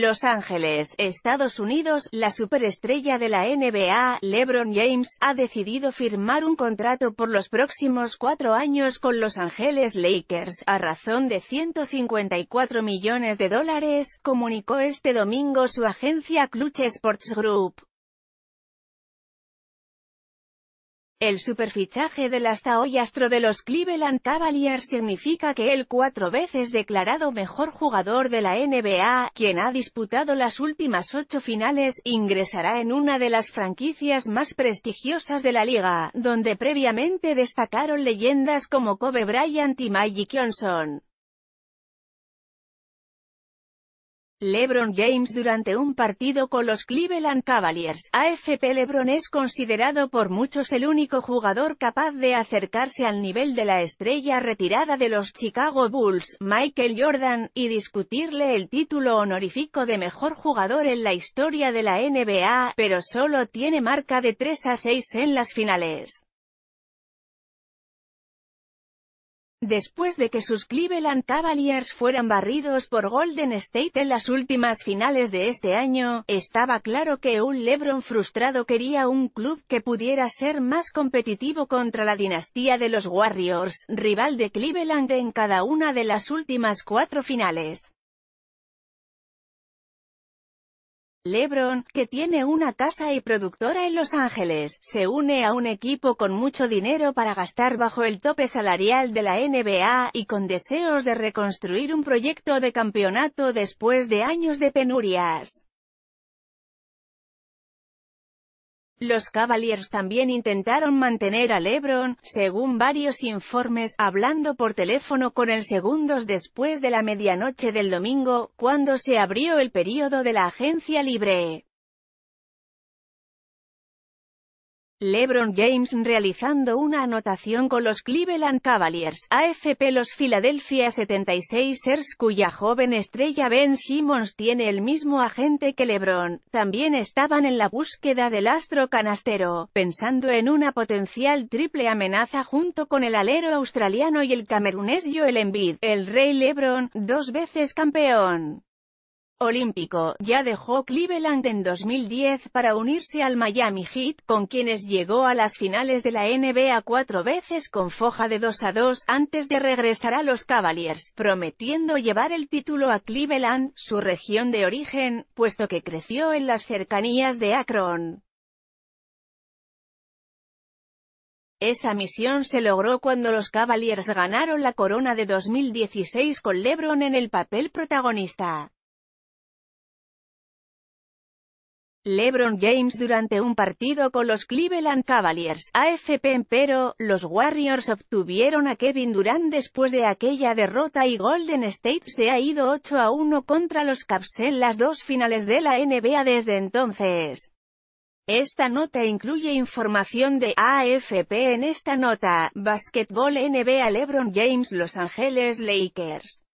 Los Ángeles, Estados Unidos, la superestrella de la NBA, LeBron James, ha decidido firmar un contrato por los próximos cuatro años con Los Ángeles Lakers, a razón de 154 millones de dólares, comunicó este domingo su agencia Clutch Sports Group. El superfichaje del hasta hoy astro de los Cleveland Cavaliers significa que el cuatro veces declarado mejor jugador de la NBA, quien ha disputado las últimas ocho finales, ingresará en una de las franquicias más prestigiosas de la liga, donde previamente destacaron leyendas como Kobe Bryant y Magic Johnson. LeBron James durante un partido con los Cleveland Cavaliers. AFP LeBron es considerado por muchos el único jugador capaz de acercarse al nivel de la estrella retirada de los Chicago Bulls, Michael Jordan, y discutirle el título honorífico de mejor jugador en la historia de la NBA, pero solo tiene marca de 3 a 6 en las finales. Después de que sus Cleveland Cavaliers fueran barridos por Golden State en las últimas finales de este año, estaba claro que un LeBron frustrado quería un club que pudiera ser más competitivo contra la dinastía de los Warriors, rival de Cleveland en cada una de las últimas cuatro finales. LeBron, que tiene una casa y productora en Los Ángeles, se une a un equipo con mucho dinero para gastar bajo el tope salarial de la NBA, y con deseos de reconstruir un proyecto de campeonato después de años de penurias. Los Cavaliers también intentaron mantener a LeBron, según varios informes, hablando por teléfono con él segundos después de la medianoche del domingo, cuando se abrió el período de la agencia libre. LeBron James realizando una anotación con los Cleveland Cavaliers, AFP Los Philadelphia 76ers cuya joven estrella Ben Simmons tiene el mismo agente que LeBron, también estaban en la búsqueda del astro canastero, pensando en una potencial triple amenaza junto con el alero australiano y el camerunés Joel Embiid, el rey LeBron, dos veces campeón olímpico, ya dejó Cleveland en 2010 para unirse al Miami Heat, con quienes llegó a las finales de la NBA cuatro veces con foja de 2 a 2 antes de regresar a los Cavaliers, prometiendo llevar el título a Cleveland, su región de origen, puesto que creció en las cercanías de Akron. Esa misión se logró cuando los Cavaliers ganaron la corona de 2016 con LeBron en el papel protagonista. LeBron James durante un partido con los Cleveland Cavaliers, AFP pero, los Warriors obtuvieron a Kevin Durant después de aquella derrota y Golden State se ha ido 8 a 1 contra los Caps en las dos finales de la NBA desde entonces. Esta nota incluye información de AFP en esta nota, Basketball NBA LeBron James Los Angeles Lakers.